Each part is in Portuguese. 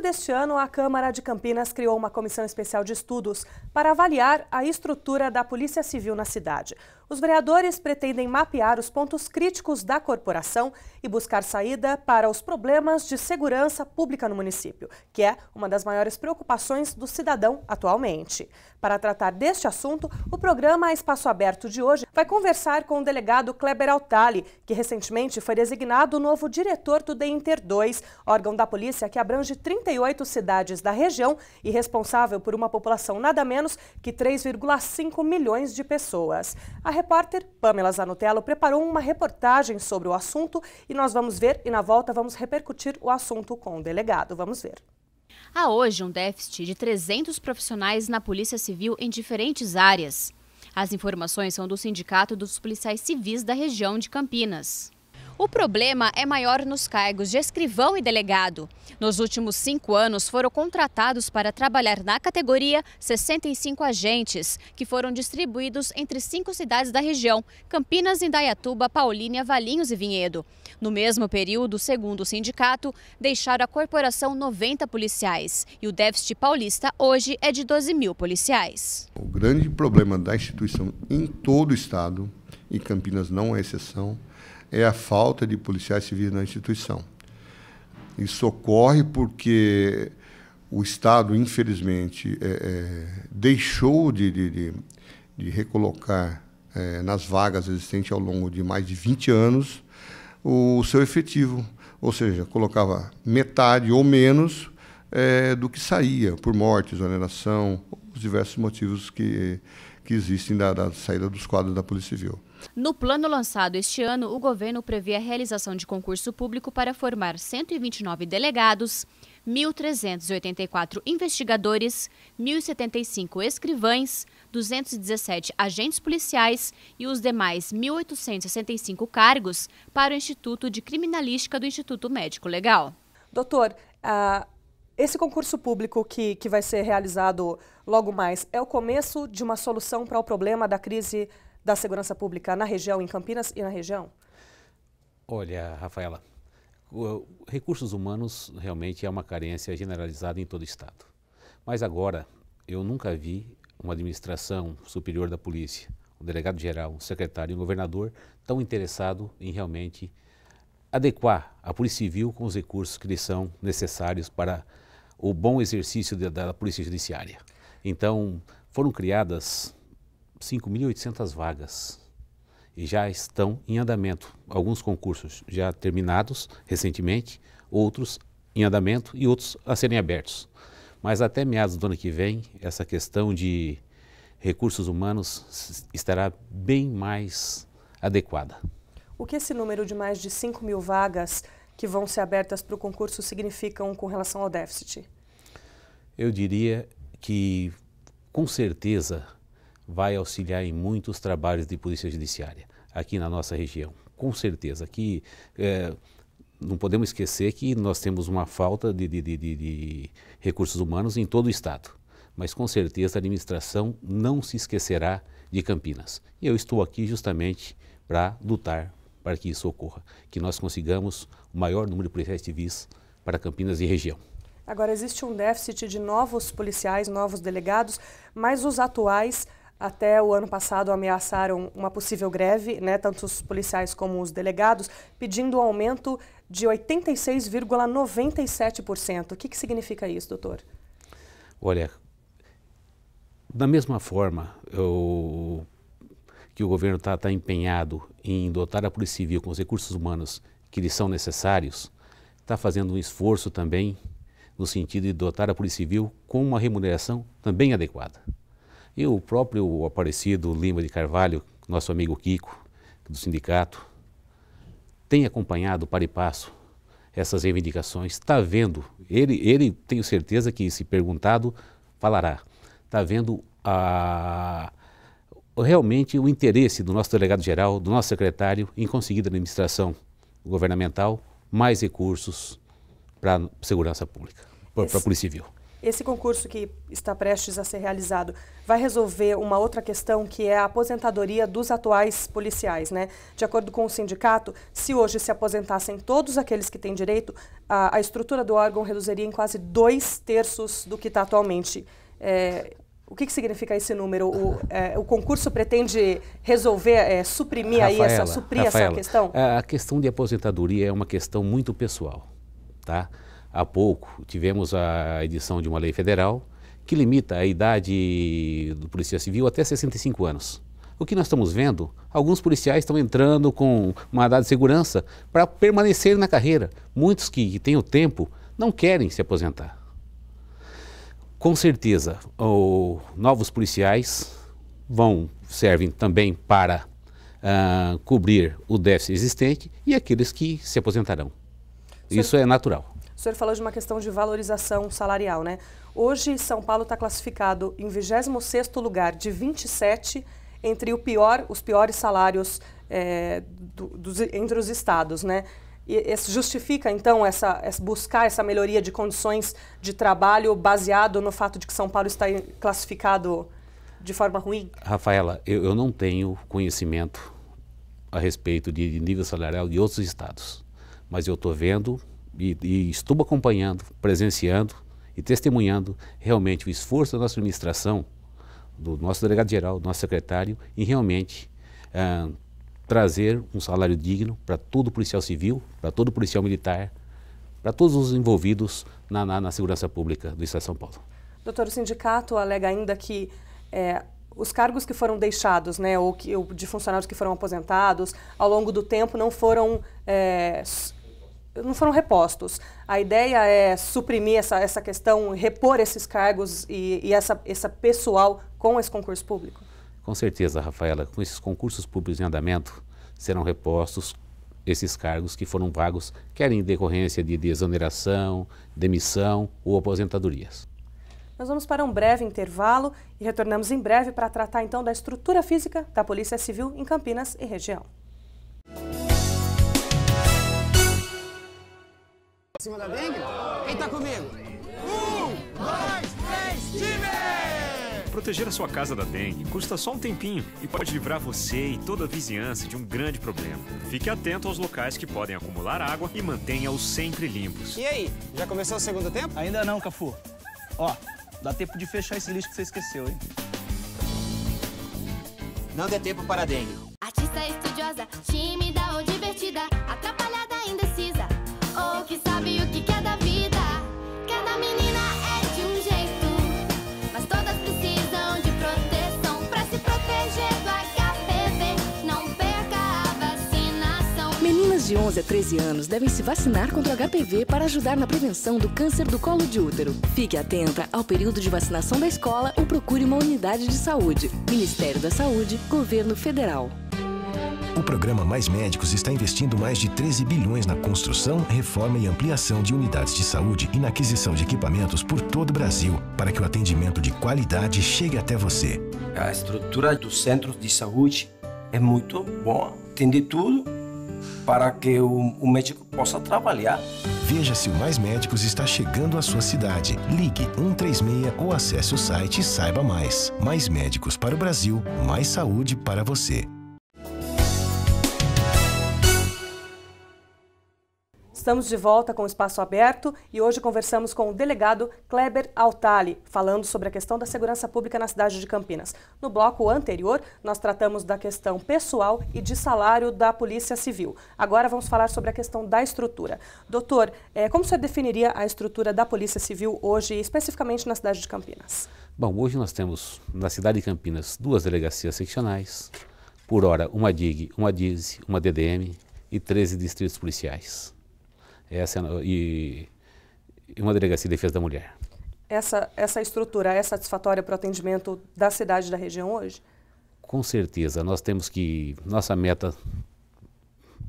início deste ano, a Câmara de Campinas criou uma comissão especial de estudos para avaliar a estrutura da Polícia Civil na cidade. Os vereadores pretendem mapear os pontos críticos da corporação e buscar saída para os problemas de segurança pública no município, que é uma das maiores preocupações do cidadão atualmente. Para tratar deste assunto, o programa Espaço Aberto de hoje vai conversar com o delegado Kleber Altali, que recentemente foi designado o novo diretor do DEINTER 2, órgão da polícia que abrange 38 cidades da região e responsável por uma população nada menos que 3,5 milhões de pessoas. A repórter Pamela Zanotelo preparou uma reportagem sobre o assunto e nós vamos ver e na volta vamos repercutir o assunto com o delegado. Vamos ver. Há hoje um déficit de 300 profissionais na Polícia Civil em diferentes áreas. As informações são do Sindicato dos Policiais Civis da região de Campinas. O problema é maior nos cargos de escrivão e delegado. Nos últimos cinco anos, foram contratados para trabalhar na categoria 65 agentes, que foram distribuídos entre cinco cidades da região: Campinas, Indaiatuba, Paulínia, Valinhos e Vinhedo. No mesmo período, segundo o sindicato, deixaram a corporação 90 policiais e o déficit paulista hoje é de 12 mil policiais. O grande problema da instituição em todo o estado, e Campinas não é exceção, é a falta de policiais civis na instituição. Isso ocorre porque o Estado, infelizmente, é, é, deixou de, de, de, de recolocar é, nas vagas existentes ao longo de mais de 20 anos o seu efetivo, ou seja, colocava metade ou menos é, do que saía por morte, exoneração, os diversos motivos que, que existem da, da saída dos quadros da Polícia Civil. No plano lançado este ano, o governo prevê a realização de concurso público para formar 129 delegados, 1.384 investigadores, 1.075 escrivães, 217 agentes policiais e os demais 1.865 cargos para o Instituto de Criminalística do Instituto Médico Legal. Doutor, a ah, esse concurso público que, que vai ser realizado logo mais é o começo de uma solução para o problema da crise da segurança pública na região, em Campinas e na região? Olha, Rafaela, o, recursos humanos realmente é uma carência generalizada em todo o Estado. Mas agora, eu nunca vi uma administração superior da polícia, um delegado-geral, um secretário e um governador tão interessado em realmente adequar a Polícia Civil com os recursos que lhes são necessários para o bom exercício de, da Polícia Judiciária. Então, foram criadas 5.800 vagas e já estão em andamento. Alguns concursos já terminados recentemente, outros em andamento e outros a serem abertos. Mas até meados do ano que vem, essa questão de recursos humanos estará bem mais adequada. O que esse número de mais de 5 mil vagas que vão ser abertas para o concurso significam com relação ao déficit? Eu diria que, com certeza, vai auxiliar em muitos trabalhos de polícia judiciária aqui na nossa região. Com certeza que é, não podemos esquecer que nós temos uma falta de, de, de, de recursos humanos em todo o estado mas com certeza a administração não se esquecerá de Campinas. E eu estou aqui justamente para lutar para que isso ocorra, que nós consigamos o maior número de policiais civis para Campinas e região. Agora, existe um déficit de novos policiais, novos delegados, mas os atuais, até o ano passado, ameaçaram uma possível greve, né, tanto os policiais como os delegados, pedindo um aumento de 86,97%. O que, que significa isso, doutor? Olha, da mesma forma, eu que o governo está tá empenhado em dotar a Polícia Civil com os recursos humanos que lhe são necessários, está fazendo um esforço também no sentido de dotar a Polícia Civil com uma remuneração também adequada. E o próprio Aparecido Lima de Carvalho, nosso amigo Kiko, do sindicato, tem acompanhado para e passo essas reivindicações, está vendo, ele, ele tenho certeza que, se perguntado, falará, está vendo a realmente o interesse do nosso delegado-geral, do nosso secretário, em conseguir da administração governamental mais recursos para segurança pública, para a Polícia Civil. Esse concurso que está prestes a ser realizado vai resolver uma outra questão que é a aposentadoria dos atuais policiais, né? De acordo com o sindicato, se hoje se aposentassem todos aqueles que têm direito, a, a estrutura do órgão reduziria em quase dois terços do que está atualmente. É, o que, que significa esse número? O, é, o concurso pretende resolver, é, suprimir Rafaela, aí essa, suprir Rafaela, essa questão? A questão de aposentadoria é uma questão muito pessoal. Tá? Há pouco tivemos a edição de uma lei federal que limita a idade do policial civil até 65 anos. O que nós estamos vendo? Alguns policiais estão entrando com uma idade de segurança para permanecer na carreira. Muitos que, que têm o tempo não querem se aposentar. Com certeza, o, novos policiais vão servem também para uh, cobrir o déficit existente e aqueles que se aposentarão. Senhor, Isso é natural. O senhor falou de uma questão de valorização salarial, né? Hoje, São Paulo está classificado em 26º lugar de 27 entre o pior, os piores salários é, do, dos, entre os estados, né? Isso justifica, então, essa, essa, buscar essa melhoria de condições de trabalho baseado no fato de que São Paulo está classificado de forma ruim? Rafaela, eu, eu não tenho conhecimento a respeito de, de nível salarial de outros estados, mas eu estou vendo e, e estou acompanhando, presenciando e testemunhando realmente o esforço da nossa administração, do nosso delegado-geral, do nosso secretário, em realmente uh, trazer um salário digno para todo policial civil, para todo policial militar, para todos os envolvidos na, na, na, segurança pública do Estado de São Paulo. Doutor, o sindicato alega ainda que é, os cargos que foram deixados, né, ou, que, ou de funcionários que foram aposentados, ao longo do tempo não foram é, não foram repostos. A ideia é suprimir essa, essa questão, repor esses cargos e, e essa, essa pessoal com esse concurso público? Com certeza, Rafaela, com esses concursos públicos em andamento, serão repostos esses cargos que foram vagos, quer em decorrência de desoneração, demissão ou aposentadorias. Nós vamos para um breve intervalo e retornamos em breve para tratar então da estrutura física da Polícia Civil em Campinas e região. Em cima da dengue? Quem está comigo? Um, dois, Proteger a sua casa da dengue custa só um tempinho e pode livrar você e toda a vizinhança de um grande problema. Fique atento aos locais que podem acumular água e mantenha-os sempre limpos. E aí, já começou o segundo tempo? Ainda não, Cafu. Ó, dá tempo de fechar esse lixo que você esqueceu, hein? Não dê tempo para a dengue. Artista estudiosa, tímida ou divertida, atrapalhada, indecisa, ou que sabe o que quer. de 11 a 13 anos devem se vacinar contra o HPV para ajudar na prevenção do câncer do colo de útero. Fique atenta ao período de vacinação da escola ou procure uma unidade de saúde. Ministério da Saúde, Governo Federal. O programa Mais Médicos está investindo mais de 13 bilhões na construção, reforma e ampliação de unidades de saúde e na aquisição de equipamentos por todo o Brasil, para que o atendimento de qualidade chegue até você. A estrutura dos centros de saúde é muito boa, tem de tudo para que o, o médico possa trabalhar. Veja se o Mais Médicos está chegando à sua cidade. Ligue 136 ou acesse o site e saiba mais. Mais Médicos para o Brasil, mais saúde para você. Estamos de volta com o Espaço Aberto e hoje conversamos com o delegado Kleber Altali, falando sobre a questão da segurança pública na cidade de Campinas. No bloco anterior, nós tratamos da questão pessoal e de salário da Polícia Civil. Agora vamos falar sobre a questão da estrutura. Doutor, eh, como você definiria a estrutura da Polícia Civil hoje, especificamente na cidade de Campinas? Bom, hoje nós temos na cidade de Campinas duas delegacias seccionais, por hora uma DIG, uma DISE, uma DDM e 13 distritos policiais. Essa, é e, e uma delegacia de defesa da mulher. Essa, essa estrutura é satisfatória para o atendimento da cidade e da região hoje? Com certeza. Nós temos que. Nossa meta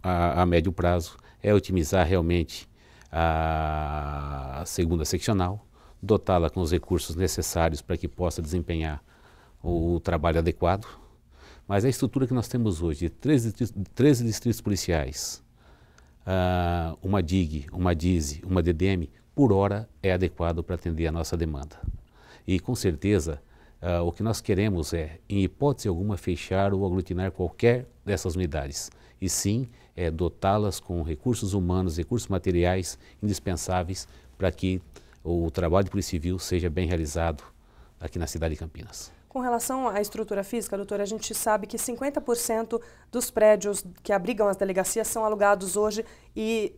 a, a médio prazo é otimizar realmente a segunda seccional, dotá-la com os recursos necessários para que possa desempenhar o, trabalho adequado. Mas a estrutura que nós temos hoje, de 13, 13 distritos policiais, uh, uma DIG, uma DISE, uma DDM, por hora é adequado para atender a nossa demanda. E com certeza, uh, o que nós queremos é, em hipótese alguma, fechar ou aglutinar qualquer dessas unidades, e sim é, dotá-las com recursos humanos, recursos materiais indispensáveis para que o trabalho de Polícia Civil seja bem realizado aqui na cidade de Campinas. Com relação à estrutura física, doutora, a gente sabe que 50% dos prédios que abrigam as delegacias são alugados hoje e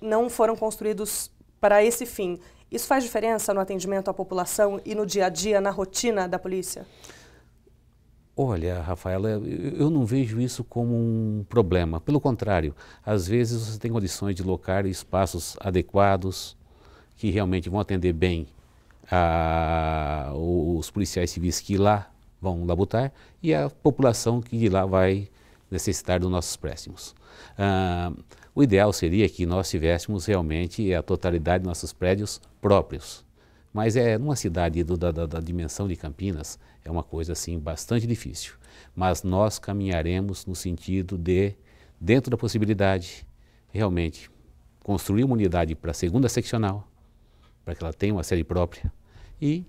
não foram construídos para esse fim. Isso faz diferença no atendimento à população e no dia a dia, na rotina da polícia? Olha, Rafaela, eu não vejo isso como um problema. Pelo contrário, às vezes você tem condições de locar espaços adequados que realmente vão atender bem os policiais civis que lá vão labutar e a população que de lá vai necessitar dos nossos préstimos. Ah, o ideal seria que nós tivéssemos realmente a totalidade de nossos prédios próprios. Mas é numa cidade do, da, da, dimensão de Campinas, é uma coisa assim bastante difícil. Mas nós caminharemos no sentido de, dentro da possibilidade, realmente construir uma unidade para a segunda seccional, para que ela tenha uma sede própria e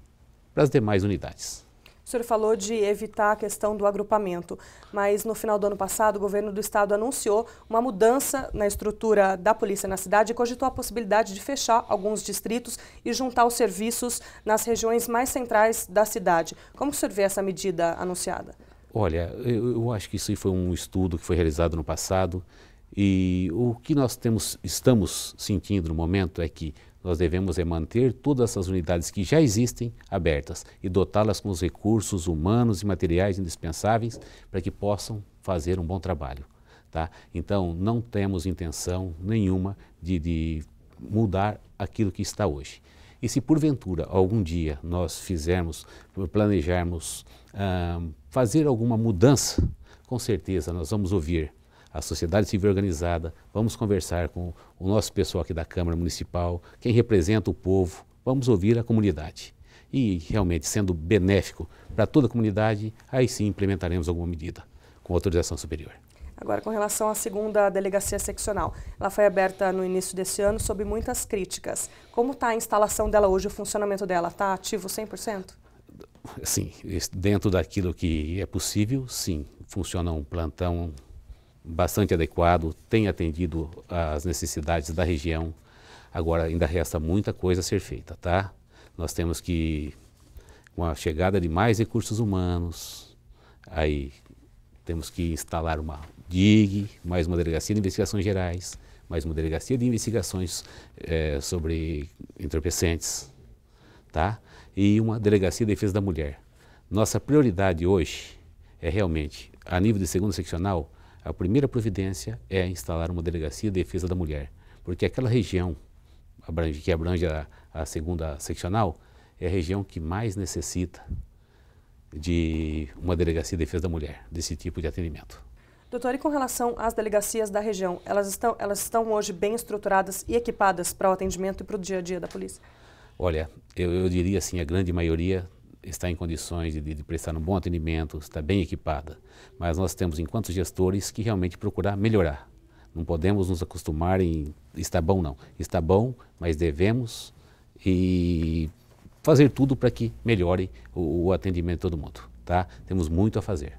para as demais unidades. O senhor falou de evitar a questão do agrupamento, mas no final do ano passado, o governo do estado anunciou uma mudança na estrutura da polícia na cidade e cogitou a possibilidade de fechar alguns distritos e juntar os serviços nas regiões mais centrais da cidade. Como o senhor vê essa medida anunciada? Olha, eu, eu acho que isso foi um estudo que foi realizado no passado e o que nós temos, estamos sentindo no momento é que nós devemos é manter todas essas unidades que já existem abertas e dotá-las com os recursos humanos e materiais indispensáveis para que possam fazer um bom trabalho. Tá? Então, não temos intenção nenhuma de, de mudar aquilo que está hoje. E se porventura algum dia nós fizermos, planejarmos ah, fazer alguma mudança, com certeza nós vamos ouvir a sociedade civil organizada, vamos conversar com o nosso pessoal aqui da Câmara Municipal, quem representa o povo, vamos ouvir a comunidade. E realmente, sendo benéfico para toda a comunidade, aí sim implementaremos alguma medida com autorização superior. Agora, com relação à segunda delegacia seccional, ela foi aberta no início desse ano sob muitas críticas. Como está a instalação dela hoje, o funcionamento dela? Está ativo 100%? Sim, dentro daquilo que é possível, sim. Funciona um plantão bastante adequado, tem atendido às necessidades da região. Agora ainda resta muita coisa a ser feita, tá? Nós temos que, com a chegada de mais recursos humanos, aí temos que instalar uma DIG, mais uma delegacia de investigações gerais, mais uma delegacia de investigações é, sobre entorpecentes, tá? E uma delegacia de defesa da mulher. Nossa prioridade hoje é realmente, a nível de segundo seccional, a primeira providência é instalar uma delegacia de defesa da mulher, porque aquela região abrange, que abrange a, a segunda seccional é a região que mais necessita de uma delegacia de defesa da mulher, desse tipo de atendimento. Doutor, e com relação às delegacias da região, elas estão, elas estão hoje bem estruturadas e equipadas para o atendimento e para o dia a dia da polícia? Olha, eu, eu diria assim, a grande maioria está em condições de, de, prestar um bom atendimento, está bem equipada. Mas nós temos, enquanto gestores, que realmente procurar melhorar. Não podemos nos acostumar em está bom, não. Está bom, mas devemos e fazer tudo para que melhore o, o atendimento de todo mundo. Tá? Temos muito a fazer.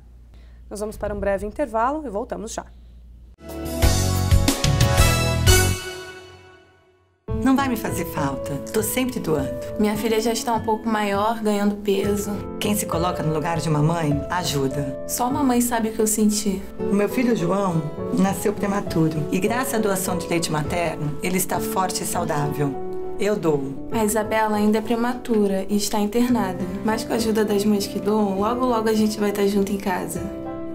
Nós vamos para um breve intervalo e voltamos já. Não vai me fazer falta. Tô sempre doando. Minha filha já está um pouco maior, ganhando peso. Quem se coloca no lugar de uma mãe, ajuda. Só uma mãe sabe o que eu senti. O meu filho João nasceu prematuro. E graças à doação de leite materno, ele está forte e saudável. Eu dou. A Isabela ainda é prematura e está internada. Mas com a ajuda das mães que doam, logo logo a gente vai estar junto em casa.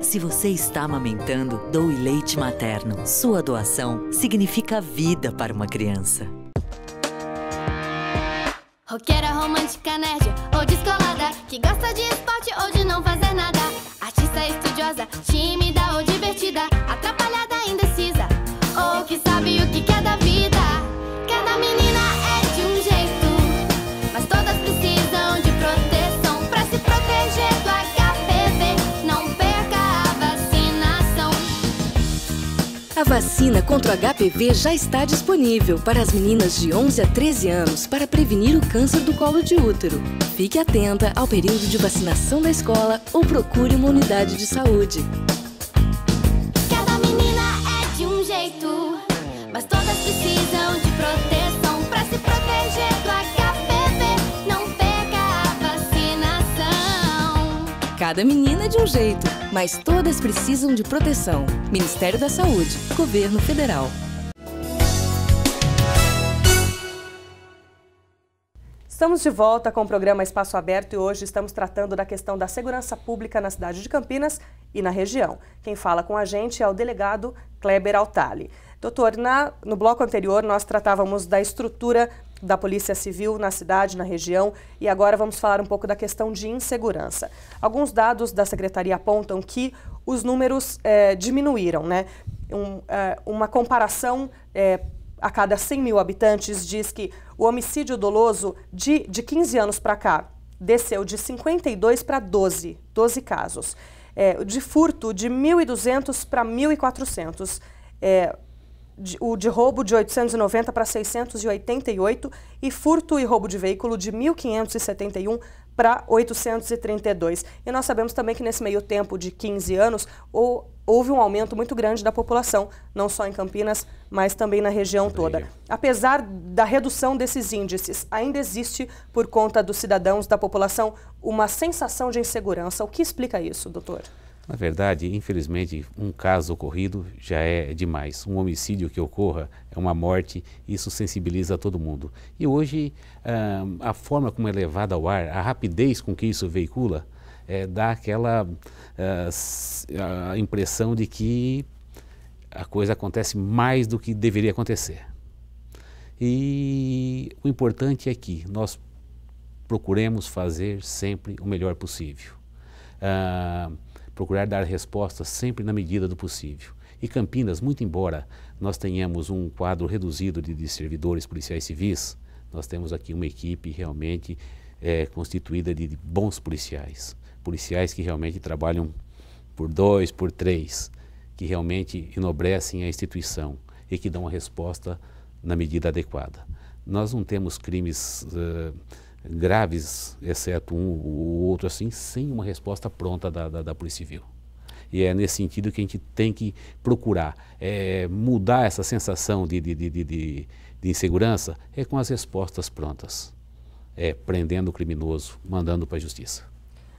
Se você está amamentando, doe leite materno. Sua doação significa vida para uma criança. Roqueira romântica nerd ou descolada Que gosta de esporte ou de não fazer nada Artista estudiosa, tímida ou divertida Atrapalhada, indecisa Ou que sabe o que quer da vida A vacina contra o HPV já está disponível para as meninas de 11 a 13 anos para prevenir o câncer do colo de útero. Fique atenta ao período de vacinação da escola ou procure uma unidade de saúde. Cada menina é de um jeito, mas todas precisam Cada menina é de um jeito, mas todas precisam de proteção. Ministério da Saúde, Governo Federal. Estamos de volta com o programa Espaço Aberto e hoje estamos tratando da questão da segurança pública na cidade de Campinas e na região. Quem fala com a gente é o delegado Kleber Altali. Doutor, na, no bloco anterior nós tratávamos da estrutura da Polícia Civil na cidade, na região. E agora vamos falar um pouco da questão de insegurança. Alguns dados da secretaria apontam que os números é, diminuíram, né? Um, é, uma comparação é, a cada 100 mil habitantes diz que o homicídio doloso de, de 15 anos para cá desceu de 52 para 12, 12 casos. de furto de 1.200 para 1.400. É, de, o de roubo de 890 para 688 e furto e roubo de veículo de 1571 para 832. E nós sabemos também que nesse meio tempo de 15 anos houve um aumento muito grande da população, não só em Campinas, mas também na região toda. Apesar da redução desses índices, ainda existe, por conta dos cidadãos, da população, uma sensação de insegurança. O que explica isso, doutor? Na verdade, infelizmente, um caso ocorrido já é demais. Um homicídio que ocorra é uma morte, isso sensibiliza todo mundo. E hoje, ah, a forma como é levada ao ar, a rapidez com que isso veicula, é, dá aquela ah, a impressão de que a coisa acontece mais do que deveria acontecer. E o importante é que nós procuremos fazer sempre o melhor possível. Ah, procurar dar respostas sempre na medida do possível. E Campinas, muito embora nós tenhamos um quadro reduzido de, servidores policiais civis, nós temos aqui uma equipe realmente é, constituída de, de bons policiais, policiais que realmente trabalham por dois, por três, que realmente enobrecem a instituição e que dão a resposta na medida adequada. Nós não temos crimes. Uh, graves, exceto um ou outro assim, sem uma resposta pronta da, da, da Polícia Civil. E é nesse sentido que a gente tem que procurar é, mudar essa sensação de, de, de, de, insegurança é com as respostas prontas, é, prendendo o criminoso, mandando para a justiça.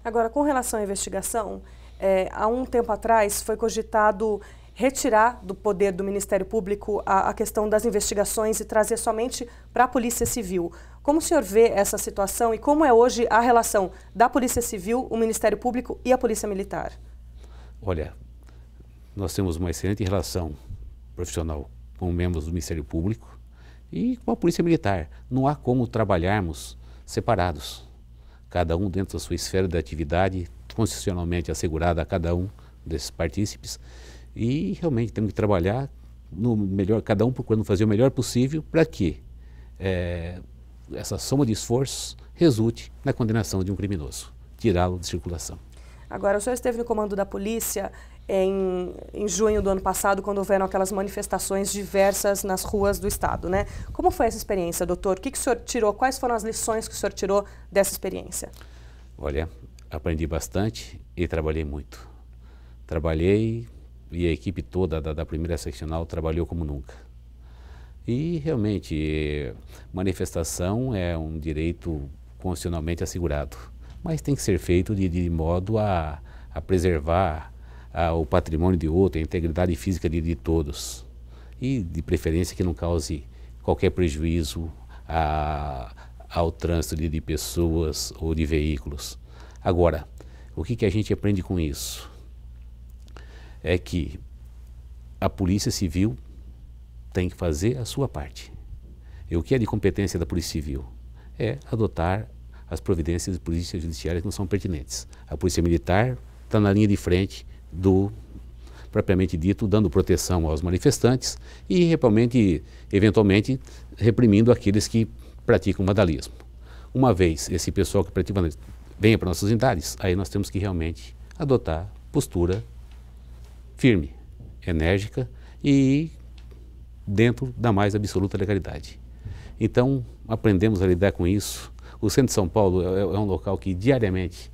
Agora, com relação à investigação, é, há um tempo atrás foi cogitado retirar do poder do Ministério Público a, a questão das investigações e trazer somente para a Polícia Civil. Como o senhor vê essa situação e como é hoje a relação da Polícia Civil, o Ministério Público e a Polícia Militar? Olha, nós temos uma excelente relação profissional com membros do Ministério Público e com a Polícia Militar. Não há como trabalharmos separados, cada um dentro da sua esfera de atividade, constitucionalmente assegurada a cada um desses partícipes. E realmente temos que trabalhar no melhor, cada um procurando fazer o melhor possível para que é, essa soma de esforços resulte na condenação de um criminoso, tirá-lo de circulação. Agora, o senhor esteve no comando da polícia em, em junho do ano passado, quando houveram aquelas manifestações diversas nas ruas do Estado, né? Como foi essa experiência, doutor? O que, que o senhor tirou? Quais foram as lições que o senhor tirou dessa experiência? Olha, aprendi bastante e trabalhei muito. Trabalhei e a equipe toda da, da primeira seccional trabalhou como nunca e realmente, manifestação é um direito constitucionalmente assegurado, mas tem que ser feito de, de modo a, a preservar a, o patrimônio de outro, a integridade física de, de todos. E, de preferência, que não cause qualquer prejuízo a, ao trânsito de, de, pessoas ou de veículos. Agora, o que, que a gente aprende com isso? É que a Polícia Civil tem que fazer a sua parte. E o que é de competência da Polícia Civil? É adotar as providências de polícia judiciária que não são pertinentes. A Polícia Militar está na linha de frente do propriamente dito, dando proteção aos manifestantes e, eventualmente, reprimindo aqueles que praticam vandalismo. Uma vez esse pessoal que pratica vandalismo venha para nossas unidades, aí nós temos que realmente adotar postura firme, enérgica e dentro da mais absoluta legalidade. Então, aprendemos a lidar com isso. O centro de São Paulo é, é, é um local que diariamente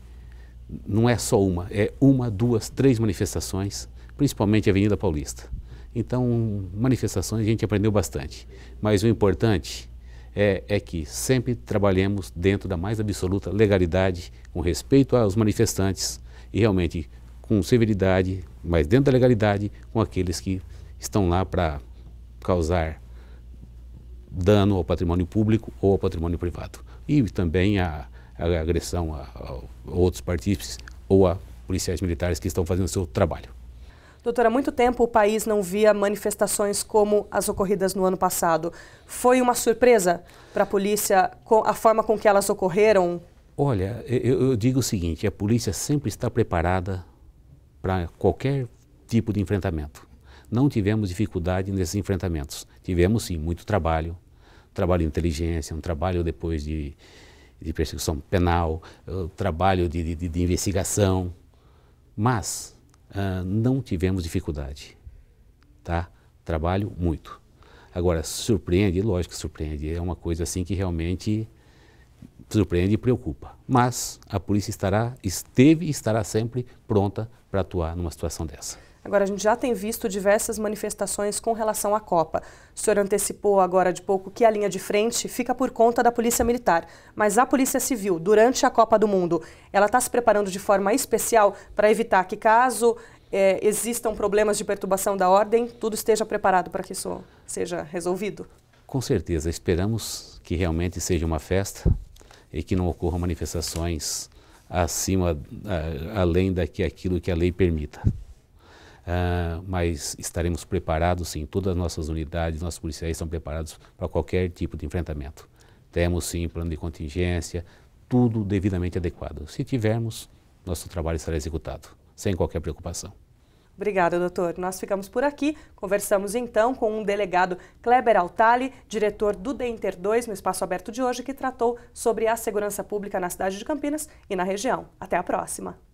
não é só uma, é uma, duas, três manifestações, principalmente a Avenida Paulista. Então, manifestações a gente aprendeu bastante. Mas o importante é, é, que sempre trabalhemos dentro da mais absoluta legalidade, com respeito aos manifestantes e realmente com severidade, mas dentro da legalidade, com aqueles que estão lá para causar dano ao patrimônio público ou ao patrimônio privado. E também a, a agressão a, a, outros partícipes ou a policiais militares que estão fazendo o seu trabalho. Doutora, há muito tempo o país não via manifestações como as ocorridas no ano passado. Foi uma surpresa para a polícia a forma com que elas ocorreram? Olha, eu, eu digo o seguinte: a polícia sempre está preparada para qualquer tipo de enfrentamento não tivemos dificuldade nesses enfrentamentos. Tivemos, sim, muito trabalho, trabalho de inteligência, um trabalho depois de, de penal, eh, trabalho de, de, de, investigação, mas uh, não tivemos dificuldade, tá? Trabalho muito. Agora, surpreende, lógico que surpreende, é uma coisa assim que realmente surpreende e preocupa. Mas a polícia estará, esteve e estará sempre pronta para atuar numa situação dessa. Agora, a gente já tem visto diversas manifestações com relação à Copa. O senhor antecipou agora de pouco que a linha de frente fica por conta da Polícia Militar, mas a Polícia Civil, durante a Copa do Mundo, ela está se preparando de forma especial para evitar que, caso é, existam problemas de perturbação da ordem, tudo esteja preparado para que isso seja resolvido? Com certeza, esperamos que realmente seja uma festa e que não ocorram manifestações acima, a, é, além daquilo que a lei permita. Uh, mas estaremos preparados, sim. Todas as nossas unidades, nossos policiais estão preparados para qualquer tipo de enfrentamento. Temos, sim, plano de contingência, tudo devidamente adequado. Se tivermos, nosso trabalho será executado, sem qualquer preocupação. Obrigada, doutor. Nós ficamos por aqui. Conversamos então com o um delegado Kleber Altali, diretor do Denter 2 no Espaço Aberto de hoje, que tratou sobre a segurança pública na cidade de Campinas e na região. Até a próxima.